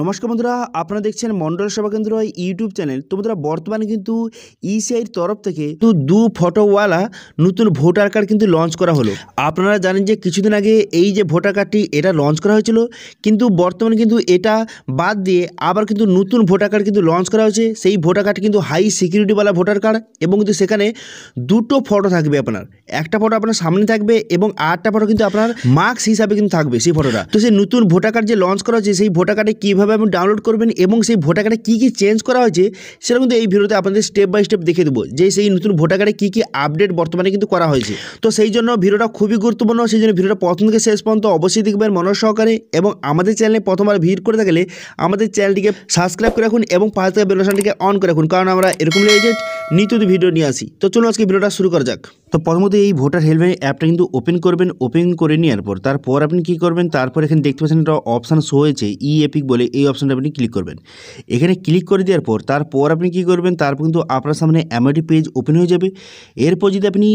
নমস্কার বন্ধুরা আপনারা দেখছেন মন্ডল সেবা কেন্দ্র ইউটিউব চ্যানেল তো বন্ধুরা বর্তমানে কিন্তু ইসিআইর e তরফ থেকে তো দু ফটোওয়ালা নতুন ভোটার কার্ড কিন্তু লঞ্চ করা হলো আপনারা জানেন যে কিছুদিন আগে এই যে ভোটার কার্ডটি এটা লঞ্চ করা হয়েছিল কিন্তু বর্তমানে কিন্তু এটা বাদ দিয়ে আবার কিন্তু নতুন ভোটার কার্ড কিন্তু লঞ্চ করা হয়েছে সেই ভোটার কার্ড কিন্তু হাই সিকিউরিটিওয়ালা ভোটার কার্ড এবং কিন্তু সেখানে দুটো ফটো থাকবে আপনার একটা ফটো আপনার সামনে থাকবে এবং আটটা ফটো কিন্তু আপনার মার্কস হিসাবে কিন্তু থাকবে সেই ফটোটা তো সেই নতুন ভোটার কার্ড যে লঞ্চ করা হয়েছে সেই ভোটার কার্ডে কী কীভাবে আপনি ডাউনলোড করবেন এবং সেই ভোটার কার্ডে কী কী চেঞ্জ করা হয়েছে সেটা কিন্তু এই ভিডিওতে আপনাদের স্টেপ বাই স্টেপ দেখে দেবো যে সেই নতুন ভোটার কার্ডে কী কী আপডেট বর্তমানে কিন্তু করা হয়েছে তো সেই জন্য ভিডিওটা খুবই গুরুত্বপূর্ণ সেই জন্য ভিডিওটা প্রথম থেকে শেষ পর্যন্ত অবশ্যই দেখবেন মনোজ সহকারে এবং আমাদের চ্যানেলে প্রথমবার ভিড় করে থাকলে আমাদের চ্যানেলটিকে সাবস্ক্রাইব করে রাখুন এবং পাশে থেকে বেলোশনটিকে অন করে রাখুন কারণ আমরা এরকম রয়েছে নিত্য ভিডিও নিয়ে আসি তো চলুন আজকে ভিডিওটা শুরু করা যাক তো প্রথমত এই ভোটার হেল্পলাইন অ্যাপটা কিন্তু ওপেন করবেন ওপেন করে নেওয়ার পর তারপর আপনি কি করবেন তারপর এখানে দেখতে পাচ্ছেন একটা অপশান শো হয়েছে ই এপিক বলে এই অপশানটা আপনি ক্লিক করবেন এখানে ক্লিক করে দেওয়ার পর তারপর আপনি কি করবেন তারপর কিন্তু আপনার সামনে অ্যামাউটি পেজ ওপেন হয়ে যাবে এরপর যদি আপনি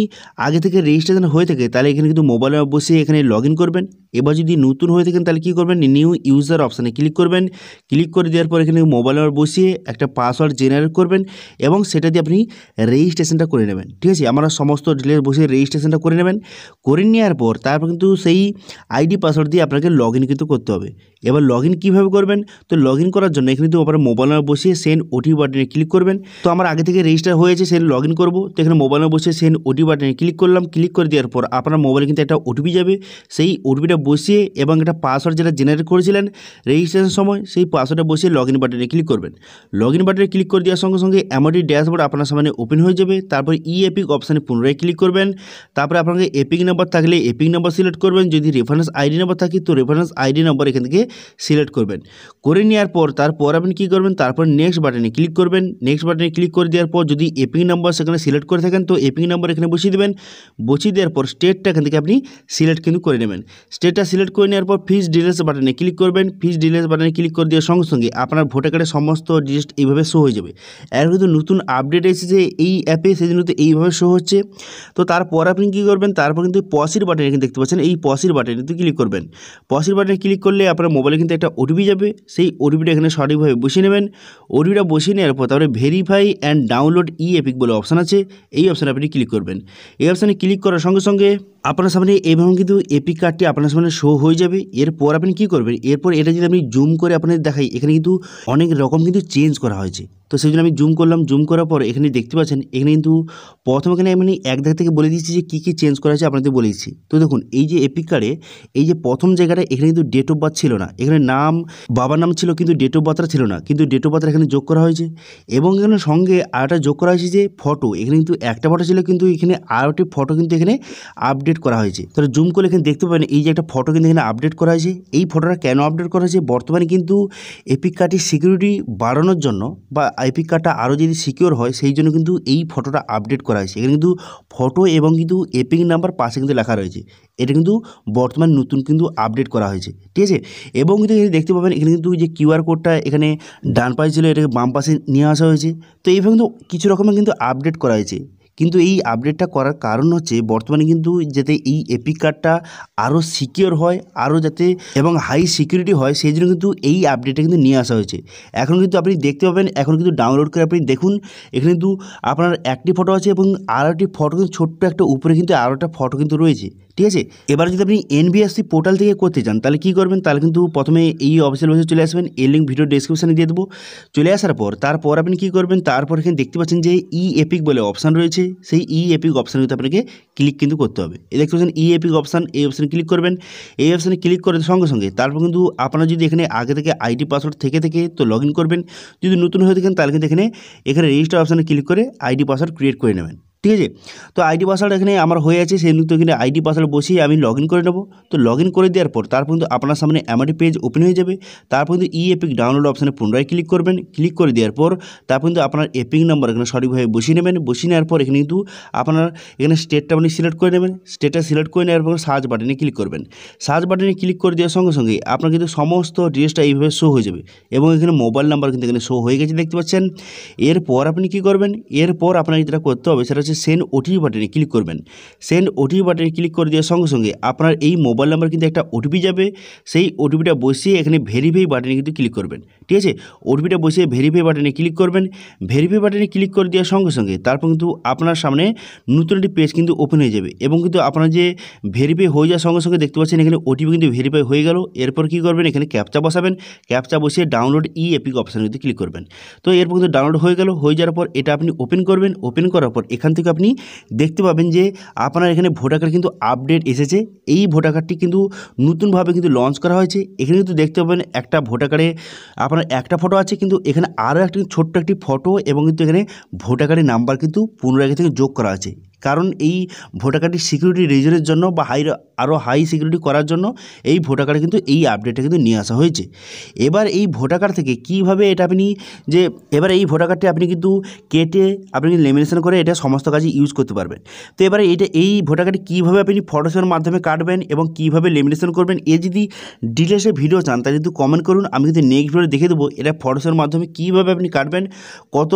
আগে থেকে রেজিস্ট্রেশন হয়ে থাকে তাহলে এখানে কিন্তু মোবাইলে বসে এখানে লগ করবেন এবার যদি নতুন হয়ে থাকেন তাহলে কী করবেন নিউ ইউজার অপশানে ক্লিক করবেন ক্লিক করে দেওয়ার পর এখানে মোবাইল নাম্বার বসিয়ে একটা পাসওয়ার্ড জেনারেট করবেন এবং সেটা দিয়ে আপনি রেজিস্ট্রেশনটা করে নেবেন ঠিক আছে আমরা সমস্ত হোস্টেলে বসে রেজিস্ট্রেশনটা করে নেবেন করে নেওয়ার পর তারপর কিন্তু সেই আইডি পাসওয়ার্ড দিয়ে আপনাকে লগ ইন কিন্তু করতে হবে এবার লগ ইন কীভাবে করবেন তো লগ ইন করার জন্য এখানে কিন্তু আপনার মোবাইল নম্বর বসিয়ে সেন্ড ওটিপি বাটনে ক্লিক করবেন তো আমার আগে থেকে রেজিস্টার হয়েছে সেন্ড লগ ইন করবো তো এখানে মোবাইল নম্বর বসিয়ে সেন্ড ওটিপি বাটনে ক্লিক করলাম ক্লিক করে দেওয়ার পর আপনার মোবাইলে কিন্তু একটা ওটিপি যাবে সেই ওটিপিটা বসিয়ে এবং একটা পাসওয়ার্ড যেটা জেনারেট করেছিলেন রেজিস্ট্রেশন সময় সেই পাসওয়ার্ডটা বসিয়ে লগ ইন বাটনে ক্লিক করবেন লগ ইন বাটনে ক্লিক করে দেওয়ার সঙ্গে সঙ্গে এমনটি ড্যাশবোর্ড আপনার সামনে ওপেন হয়ে যাবে তারপর ই e অপশানে পুনরায় ক্লিক ক্লিক করবেন তারপরে আপনাকে এপিক নাম্বার থাকলে এপিক নাম্বার সিলেক্ট করবেন যদি রেফারেন্স আইডি নাম্বার থাকে তো রেফারেন্স আইডি নাম্বার এখান থেকে সিলেক্ট করবেন করে নেওয়ার পর তারপর আপনি কী করবেন তারপর নেক্সট বাটনে ক্লিক করবেন নেক্সট বাটনে ক্লিক করে দেওয়ার পর যদি এপিক নাম্বার সেখানে সিলেক্ট করে থাকেন তো এপিক নাম্বার এখানে বসিয়ে দেবেন বসিয়ে দেওয়ার পর স্টেটটা এখান থেকে আপনি সিলেক্ট কিন্তু করে নেবেন স্টেটটা সিলেক্ট করে নেওয়ার পর ফিস ডিটেলস বাটনে ক্লিক করবেন ফিস ডিটেলস বাটনে ক্লিক করে দেওয়ার সঙ্গে সঙ্গে আপনার ভোটার কার্ডের সমস্ত ডিটেলস এইভাবে শো হয়ে যাবে এর কিন্তু নতুন আপডেট এসেছে এই অ্যাপে জন্য তো এইভাবে শো হচ্ছে তো তারপর আপনি কী করবেন তারপর কিন্তু পসির বাটনে কিন্তু দেখতে পাচ্ছেন এই পসির বাটনে কিন্তু ক্লিক করবেন পসির বাটনে ক্লিক করলে আপনার মোবাইলে কিন্তু একটা ওটিপি যাবে সেই ওটিপিটা এখানে সঠিকভাবে বসিয়ে নেবেন ওটিপিটা বসিয়ে নেওয়ার পর তারপরে verify and download E EPIC বলে অপশান আছে এই অপশানে আপনি ক্লিক করবেন এই অপশানে ক্লিক করার সঙ্গে সঙ্গে আপনার সামনে এইভাবে কিন্তু এপিক কার্ডটি আপনার সামনে শো হয়ে যাবে এরপর আপনি কি করবেন এরপর এটা যদি আপনি জুম করে আপনাদের দেখাই এখানে কিন্তু অনেক রকম কিন্তু চেঞ্জ করা হয়েছে তো সেই জন্য আমি জুম করলাম জুম করার পর এখানে দেখতে পাচ্ছেন এখানে কিন্তু প্রথম এখানে আমি এক দেখ থেকে বলে দিচ্ছি যে কী কী চেঞ্জ করা আছে আপনাদের বলে দিচ্ছি তো দেখুন এই যে এপিক কার্ডে এই যে প্রথম জায়গাটা এখানে কিন্তু ডেট অফ বার্থ ছিল না এখানে নাম বাবার নাম ছিল কিন্তু ডেট অফ বার্থটা ছিল না কিন্তু ডেট অফ বার্থটা এখানে যোগ করা হয়েছে এবং এখানে সঙ্গে আরেকটা যোগ করা হয়েছে যে ফটো এখানে কিন্তু একটা ফটো ছিল কিন্তু এখানে আরেকটি ফটো কিন্তু এখানে আপডেট করা হয়েছে তাহলে জুম করলে এখানে দেখতে পাবেন এই যে একটা ফটো কিন্তু এখানে আপডেট করা হয়েছে এই ফটোটা কেন আপডেট করা হয়েছে বর্তমানে কিন্তু এপিক কার্ডের সিকিউরিটি বাড়ানোর জন্য বা আইপি কার্ডটা আরও যদি সিকিওর হয় সেই জন্য কিন্তু এই ফটোটা আপডেট করা হয়েছে এখানে কিন্তু ফটো এবং কিন্তু এপিং নাম্বার পাশে কিন্তু লেখা রয়েছে এটা কিন্তু বর্তমান নতুন কিন্তু আপডেট করা হয়েছে ঠিক আছে এবং কিন্তু দেখতে পাবেন এখানে কিন্তু যে কিউআর কোডটা এখানে ডান পাশে ছিল এটাকে বাম পাশে নিয়ে আসা হয়েছে তো এইভাবে কিন্তু কিছু রকমের কিন্তু আপডেট করা হয়েছে কিন্তু এই আপডেটটা করার কারণ হচ্ছে বর্তমানে কিন্তু যাতে এই এপিক কার্ডটা আরও সিকিওর হয় আরও যাতে এবং হাই সিকিউরিটি হয় সেই জন্য কিন্তু এই আপডেটটা কিন্তু নিয়ে আসা হয়েছে এখন কিন্তু আপনি দেখতে পাবেন এখন কিন্তু ডাউনলোড করে আপনি দেখুন এখানে কিন্তু আপনার একটি ফটো আছে এবং আরও একটি ফটো কিন্তু ছোট্ট একটা উপরে কিন্তু আরও একটা ফটো কিন্তু রয়েছে ঠিক আছে এবার যদি আপনি এনবিএসসি পোর্টাল থেকে করতে চান তাহলে কি করবেন তাহলে কিন্তু প্রথমে এই অফিসের বসে চলে আসবেন এই লিঙ্ক ভিডিও ডিসক্রিপশানে দিয়ে দেবো চলে আসার পর তারপর আপনি কি করবেন তারপর এখানে দেখতে পাচ্ছেন যে ই এপিক বলে অপশান রয়েছে সেই ই এপিক অপশান কিন্তু আপনাকে ক্লিক কিন্তু করতে হবে এই দেখতে পাচ্ছেন ই এপিক অপশান এই অপশানে ক্লিক করবেন এই অপশানে ক্লিক করে সঙ্গে সঙ্গে তারপর কিন্তু আপনার যদি এখানে আগে থেকে আইডি পাসওয়ার্ড থেকে থেকে তো লগ করবেন যদি নতুন হয়ে থাকেন তাহলে কিন্তু এখানে এখানে রেজিস্টার অপশানে ক্লিক করে আইডি পাসওয়ার্ড ক্রিয়েট করে নেবেন ঠিক আছে তো আইডি পাসওয়ার্ড এখানে আমার হয়ে আছে সেই তো এখানে আইডি পাসওয়ার্ড বসিয়ে আমি লগ করে নেবো তো লগ করে দেওয়ার পর তারপর কিন্তু আপনার সামনে অ্যামাউন্টের পেজ ওপেন হয়ে যাবে তারপর কিন্তু ই এপিক ডাউনলোড অপশানে পুনরায় ক্লিক করবেন ক্লিক করে দেওয়ার পর তারপর কিন্তু আপনার এপিং নাম্বার এখানে সঠিকভাবে বসিয়ে নেবেন বসিয়ে নেওয়ার পর এখানে কিন্তু আপনার এখানে স্টেটটা আপনি সিলেক্ট করে নেবেন স্টেটটা সিলেক্ট করে নেওয়ার পর সার্চ বাটনে ক্লিক করবেন সার্চ বাটনে ক্লিক করে দেওয়ার সঙ্গে সঙ্গে আপনার কিন্তু সমস্ত ড্রেসটা এইভাবে শো হয়ে যাবে এবং এখানে মোবাইল নাম্বার কিন্তু এখানে শো হয়ে গেছে দেখতে পাচ্ছেন এরপর আপনি কি করবেন এরপর আপনাকে যেটা করতে হবে সেটা হচ্ছে আছে সেন্ড ওটিপি বাটনে ক্লিক করবেন সেন্ড ওটিপি বাটনে ক্লিক করে দেওয়ার সঙ্গে সঙ্গে আপনার এই মোবাইল নাম্বার কিন্তু একটা ওটিপি যাবে সেই ওটিপিটা বসিয়ে এখানে ভেরিফাই বাটনে কিন্তু ক্লিক করবেন ঠিক আছে ওটিপিটা বসিয়ে ভেরিফাই বাটনে ক্লিক করবেন ভেরিফাই বাটনে ক্লিক করে দেওয়ার সঙ্গে সঙ্গে তারপর কিন্তু আপনার সামনে নতুন একটি পেজ কিন্তু ওপেন হয়ে যাবে এবং কিন্তু আপনার যে ভেরিফাই হয়ে যাওয়ার সঙ্গে সঙ্গে দেখতে পাচ্ছেন এখানে ওটিপি কিন্তু ভেরিফাই হয়ে গেল এরপর কি করবেন এখানে ক্যাপচা বসাবেন ক্যাপচা বসিয়ে ডাউনলোড ই এপিক অপশানে কিন্তু ক্লিক করবেন তো এরপর কিন্তু ডাউনলোড হয়ে গেল হয়ে যাওয়ার পর এটা আপনি ওপেন করবেন ওপেন করার পর এখান থেকে থেকে আপনি দেখতে পাবেন যে আপনার এখানে ভোটার কার্ড কিন্তু আপডেট এসেছে এই ভোটার কার্ডটি কিন্তু নতুনভাবে কিন্তু লঞ্চ করা হয়েছে এখানে কিন্তু দেখতে পাবেন একটা ভোটার কার্ডে আপনার একটা ফটো আছে কিন্তু এখানে আরও একটি ছোট্ট একটি ফটো এবং কিন্তু এখানে ভোটার কার্ডের নাম্বার কিন্তু পুনরায় থেকে যোগ করা আছে কারণ এই ভোটার কার্ডের সিকিউরিটি রেজরের জন্য বা হাই আরও হাই সিকিউরিটি করার জন্য এই ভোটার কার্ডে কিন্তু এই আপডেটটা কিন্তু নিয়ে আসা হয়েছে এবার এই ভোটার কার্ড থেকে কীভাবে এটা আপনি যে এবার এই ভোটার কার্ডটি আপনি কিন্তু কেটে আপনি কিন্তু লেমিনেশন করে এটা সমস্ত কাজে ইউজ করতে পারবেন তো এবারে এটা এই ভোটার কার্ডটি কীভাবে আপনি ফটোসের মাধ্যমে কাটবেন এবং কীভাবে লেমিনেশন করবেন এ যদি ডিটেলসে ভিডিও চান তাহলে কিন্তু কমেন্ট করুন আমি কিন্তু নেক্সট ভিডিও দেখে দেবো এটা ফটোসের মাধ্যমে কীভাবে আপনি কাটবেন কত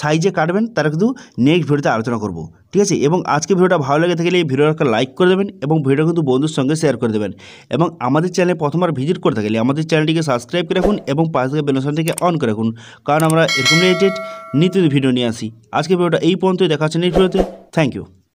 সাইজে কাটবেন তারা কিন্তু নেক্সট ভিডিওতে আলোচনা করব ঠিক আছে এবং আজকে ভিডিওটা ভালো লাগে থাকলে এই ভিডিওটা একটা লাইক করে দেবেন এবং ভিডিও কিন্তু বন্ধুর সঙ্গে শেয়ার করে দেবেন এবং আমাদের চ্যানেলে প্রথমবার ভিজিট করে থাকলে আমাদের চ্যানেলটিকে সাবস্ক্রাইব করে রাখুন এবং পাশ থেকে বেলনসানটিকে অন করে রাখুন কারণ আমরা এরকম রিলেটেড নিত্য ভিডিও নিয়ে আসি আজকে ভিডিওটা এই পর্যন্তই দেখা হচ্ছে নেক্সট ভিডিওতে থ্যাংক ইউ